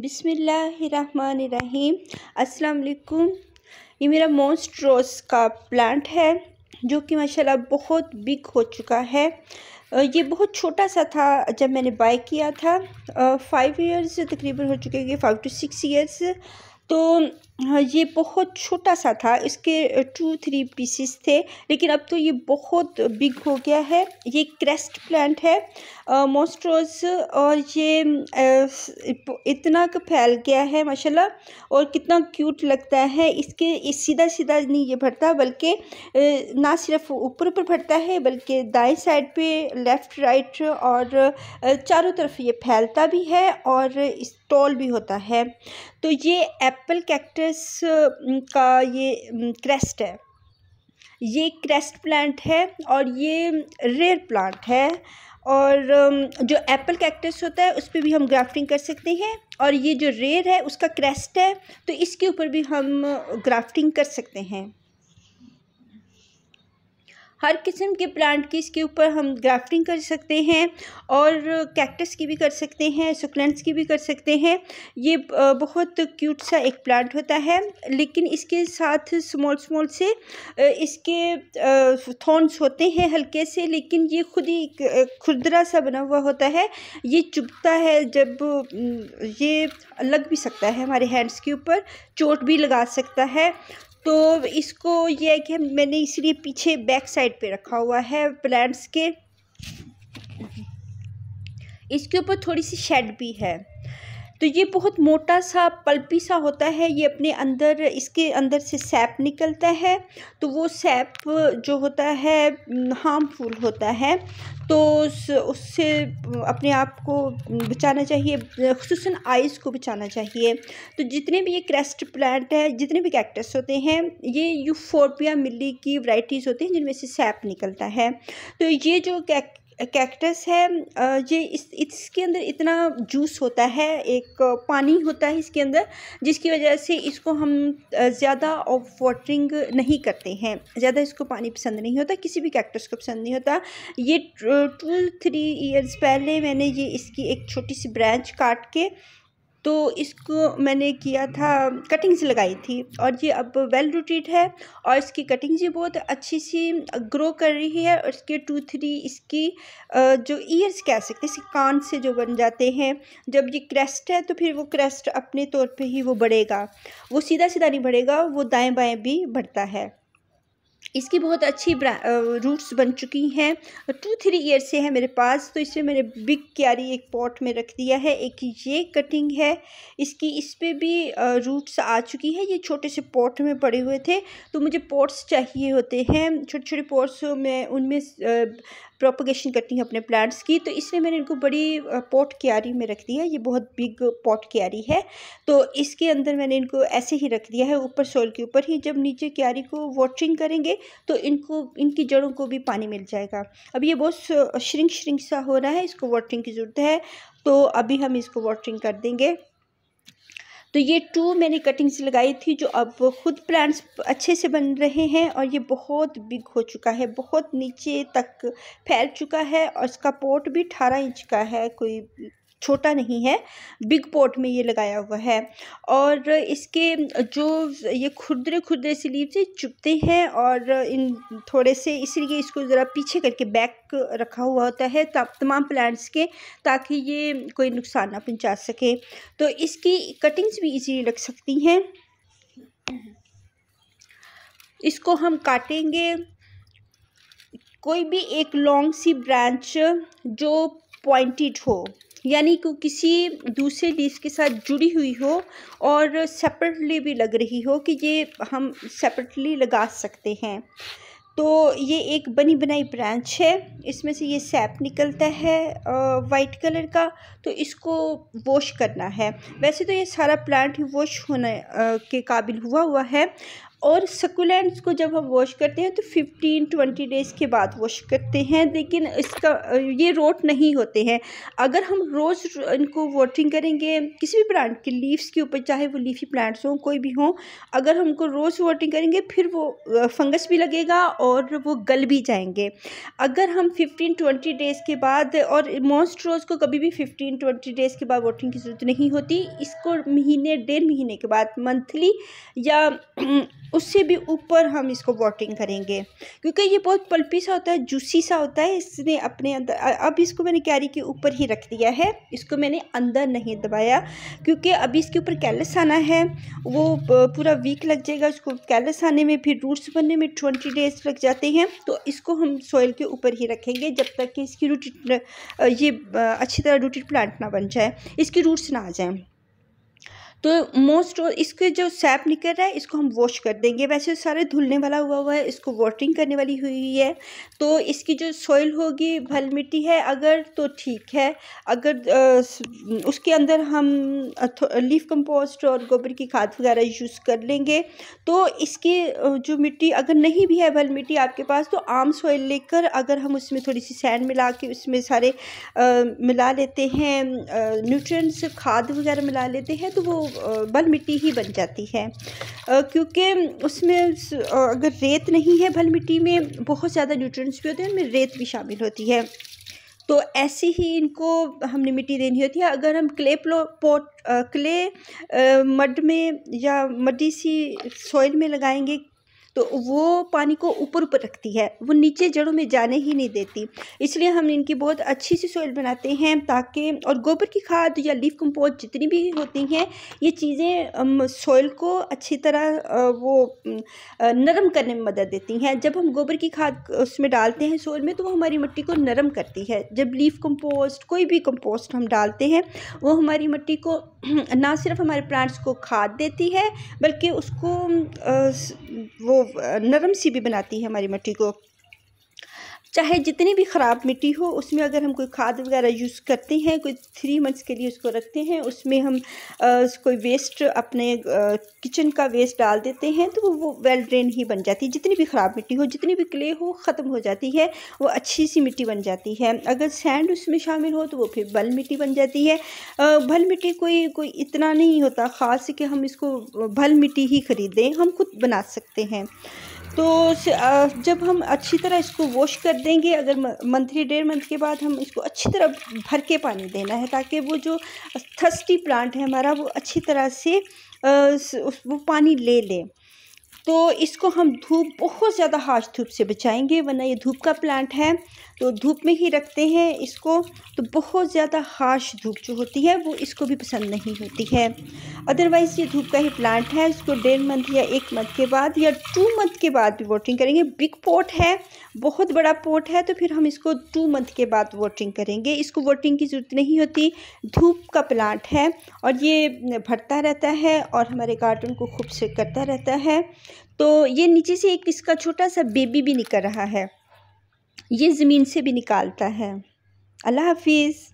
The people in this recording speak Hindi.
बिसमीम असलकुम ये मेरा रोज का प्लांट है जो कि माशाल्लाह बहुत बिग हो चुका है ये बहुत छोटा सा था जब मैंने बाय किया था फाइव इयर्स तकरीबन हो चुके हैं फाइव टू सिक्स इयर्स तो हाँ, ये बहुत छोटा सा था इसके टू थ्री पीसीस थे लेकिन अब तो ये बहुत बिग हो गया है ये क्रेस्ट प्लांट है मोस्ट्रोज और ये इतना फैल गया है माशाल्लाह और कितना क्यूट लगता है इसके इस सीधा सीधा नहीं ये भरता बल्कि ना सिर्फ ऊपर ऊपर भरता है बल्कि दाएं साइड पे लेफ़्ट राइट और चारों तरफ ये फैलता भी है और इस टॉल भी होता है तो ये एप्पल कैक्टर कैक्टस का ये क्रेस्ट है ये क्रेस्ट प्लांट है और ये रेयर प्लांट है और जो एप्पल कैक्टस होता है उस पर भी हम ग्राफ्टिंग कर सकते हैं और ये जो रेयर है उसका क्रेस्ट है तो इसके ऊपर भी हम ग्राफ्टिंग कर सकते हैं हर किस्म के प्लांट की इसके ऊपर हम ग्राफ्टिंग कर सकते हैं और कैक्टस की भी कर सकते हैं सुकलेंट्स की भी कर सकते हैं ये बहुत क्यूट सा एक प्लांट होता है लेकिन इसके साथ स्मॉल स्मॉल से इसके थॉर्न्स होते हैं हल्के से लेकिन ये खुद ही खुदरा सा बना हुआ होता है ये चुभता है जब ये लग भी सकता है हमारे हैंड्स के ऊपर चोट भी लगा सकता है तो इसको ये है कि मैंने इसलिए पीछे बैक साइड पे रखा हुआ है प्लांट्स के इसके ऊपर थोड़ी सी शेड भी है तो ये बहुत मोटा सा पल्पी सा होता है ये अपने अंदर इसके अंदर से सैप निकलता है तो वो सैप जो होता है हार्मफुल होता है तो उस, उससे अपने आप को बचाना चाहिए खूस आइज़ को बचाना चाहिए तो जितने भी ये क्रेस्ट प्लांट है जितने भी कैक्टस होते हैं ये यूफोर्पिया मिली की वराइटीज़ होती हैं जिनमें से सैप निकलता है तो ये जो कैक कैक्टस है ये इस इसके अंदर इतना जूस होता है एक पानी होता है इसके अंदर जिसकी वजह से इसको हम ज़्यादा ऑफ वाटरिंग नहीं करते हैं ज़्यादा इसको पानी पसंद नहीं होता किसी भी कैक्टस को पसंद नहीं होता ये टू थ्री ईयर्स पहले मैंने ये इसकी एक छोटी सी ब्रांच काट के तो इसको मैंने किया था कटिंग्स लगाई थी और ये अब वेल रूटेड है और इसकी कटिंग जी बहुत अच्छी सी ग्रो कर रही है और इसके टू थ्री इसकी जो ईयर्स कह सकते हैं कान से जो बन जाते हैं जब ये क्रेस्ट है तो फिर वो क्रेस्ट अपने तौर पे ही वो बढ़ेगा वो सीधा सीधा नहीं बढ़ेगा वो दाएं बाएं भी बढ़ता है इसकी बहुत अच्छी रूट्स बन चुकी हैं टू थ्री ईयर से है मेरे पास तो इसे मैंने बिग क्यारी एक पॉट में रख दिया है एक ये कटिंग है इसकी इस पर भी रूट्स आ चुकी है ये छोटे से पॉट में पड़े हुए थे तो मुझे पॉट्स चाहिए होते हैं छोटे छोटे पॉट्स में उनमें प्रोपोगेशन करती हूँ अपने प्लांट्स की तो इसलिए मैंने इनको बड़ी पॉट क्यारी में रख दिया है ये बहुत बिग पॉट क्यारी है तो इसके अंदर मैंने इनको ऐसे ही रख दिया है ऊपर सोल के ऊपर ही जब नीचे क्यारी को वॉटरिंग करेंगे तो इनको इनकी जड़ों को भी पानी मिल जाएगा अब ये बहुत श्रिंक श्रिंक सा हो रहा है इसको वाटरिंग की ज़रूरत है तो अभी हम इसको वाटरिंग कर देंगे तो ये टू मैंने कटिंग्स लगाई थी जो अब खुद प्लांट्स अच्छे से बन रहे हैं और ये बहुत बिग हो चुका है बहुत नीचे तक फैल चुका है और इसका पोट भी अठारह इंच का है कोई छोटा नहीं है बिग पोट में ये लगाया हुआ है और इसके जो ये खुरदरे खुरदरे से लीव से चुपते हैं और इन थोड़े से इसलिए इसको ज़रा पीछे करके बैक रखा हुआ होता है तमाम प्लांट्स के ताकि ये कोई नुकसान ना पहुंचा सके तो इसकी कटिंग्स भी इजीली लग सकती हैं इसको हम काटेंगे कोई भी एक लॉन्ग सी ब्रांच जो पॉइंटेड हो यानी कि किसी दूसरे डिश के साथ जुड़ी हुई हो और सेपरेटली भी लग रही हो कि ये हम सेपरेटली लगा सकते हैं तो ये एक बनी बनाई ब्रांच है इसमें से ये सैप निकलता है वाइट कलर का तो इसको वॉश करना है वैसे तो ये सारा प्लांट वॉश होने के काबिल हुआ हुआ है और सकुलेंट्स को जब हम वॉश करते हैं तो 15 20 डेज़ के बाद वॉश करते हैं लेकिन इसका ये रोट नहीं होते हैं अगर हम रोज़ इनको वॉटरिंग करेंगे किसी भी प्लांट के लीव्स के ऊपर चाहे वो लीफी प्लांट्स हों कोई भी हों अगर हमको रोज़ वॉटरिंग करेंगे फिर वो फंगस भी लगेगा और वो गल भी जाएंगे अगर हम फिफ्टीन ट्वेंटी डेज़ के बाद और मोस्ट रोज़ को कभी भी फिफ्टीन ट्वेंटी डेज़ के बाद वॉटरिंग की ज़रूरत नहीं होती इसको महीने डेढ़ महीने के बाद मंथली या उससे भी ऊपर हम इसको वॉटिंग करेंगे क्योंकि ये बहुत पल्पी सा होता है जूसी सा होता है इसने अपने अंदर अब इसको मैंने कैरी के ऊपर ही रख दिया है इसको मैंने अंदर नहीं दबाया क्योंकि अभी इसके ऊपर कैलस आना है वो पूरा वीक लग जाएगा इसको कैलस आने में फिर रूट्स बनने में ट्वेंटी डेज लग जाते हैं तो इसको हम सॉइल के ऊपर ही रखेंगे जब तक कि इसकी रूटेड ये अच्छी तरह रूटेड प्लांट ना बन जाए इसकी रूट्स ना आ जाएँ तो मोस्ट इसके जो सैप निकल रहा है इसको हम वॉश कर देंगे वैसे सारे धुलने वाला हुआ हुआ है इसको वॉटरिंग करने वाली हुई है तो इसकी जो सॉइल होगी भल मिट्टी है अगर तो ठीक है अगर आ, उसके अंदर हम लीफ कंपोस्ट और गोबर की खाद वगैरह यूज़ कर लेंगे तो इसकी जो मिट्टी अगर नहीं भी है भल मिट्टी आपके पास तो आम सॉइल लेकर अगर हम उसमें थोड़ी सी सैंड मिला के उसमें सारे आ, मिला लेते हैं न्यूट्रिएंट्स खाद वगैरह मिला लेते हैं तो वो भल मिट्टी ही बन जाती है क्योंकि उसमें अगर रेत नहीं है भल मिट्टी में बहुत ज़्यादा न्यूट्रिएंट्स भी होते हैं उनमें रेत भी शामिल होती है तो ऐसे ही इनको हमने मिट्टी देनी होती है अगर हम क्ले प्लो पोट क्ले मड में या मड्डी सी सॉइल में लगाएंगे तो वो पानी को ऊपर ऊपर रखती है वो नीचे जड़ों में जाने ही नहीं देती इसलिए हम इनकी बहुत अच्छी सी सोइल बनाते हैं ताकि और गोबर की खाद या लीफ कंपोस्ट जितनी भी होती हैं ये चीज़ें सोयल को अच्छी तरह वो नरम करने में मदद देती हैं जब हम गोबर की खाद उसमें डालते हैं सोयल में तो वो हमारी मिट्टी को नरम करती है जब लीफ कंपोस्ट कोई भी कम्पोस्ट हम डालते हैं वो हमारी मिट्टी को ना सिर्फ हमारे प्लांट्स को खाद देती है बल्कि उसको वो नरम सी भी बनाती है हमारी मट्टी को चाहे जितनी भी ख़राब मिट्टी हो उसमें अगर हम कोई खाद वगैरह यूज़ करते हैं कोई थ्री मंथ्स के लिए उसको रखते हैं उसमें हम कोई वेस्ट अपने किचन का वेस्ट डाल देते हैं तो वो वो वेल ड्रेन ही बन जाती है जितनी भी ख़राब मिट्टी हो जितनी भी क्ले हो ख़त्म हो जाती है वो अच्छी सी मिट्टी बन जाती है अगर सैंड उसमें शामिल हो तो वो फिर बल मिट्टी बन जाती है भल मिट्टी कोई कोई इतना नहीं होता ख़ास कि हम इसको भल मिट्टी ही ख़रीदें हम खुद बना सकते हैं तो जब हम अच्छी तरह इसको वॉश कर देंगे अगर मंथली डेढ़ मंथ के बाद हम इसको अच्छी तरह भर के पानी देना है ताकि वो जो थर्स्टी प्लांट है हमारा वो अच्छी तरह से वो पानी ले लें तो इसको हम धूप बहुत ज़्यादा हार्श धूप से बचाएंगे वरना ये धूप का प्लांट है तो धूप में ही रखते हैं इसको तो बहुत ज़्यादा हार्श धूप जो होती है वो इसको भी पसंद नहीं होती है अदरवाइज़ ये धूप का ही प्लांट है इसको डेढ़ मंथ या एक मंथ के बाद या टू मंथ के बाद भी वाटरिंग करेंगे बिग पोर्ट है बहुत बड़ा पोर्ट है तो फिर हम इसको टू मंथ के बाद वोटिंग करेंगे इसको वोटिंग की ज़रूरत नहीं होती धूप का प्लांट है और ये भरता रहता है और हमारे गार्डन को खूबसूरत करता रहता है तो ये नीचे से एक इसका छोटा सा बेबी भी निकल रहा है ये ज़मीन से भी निकालता है अल्लाह हाफिज़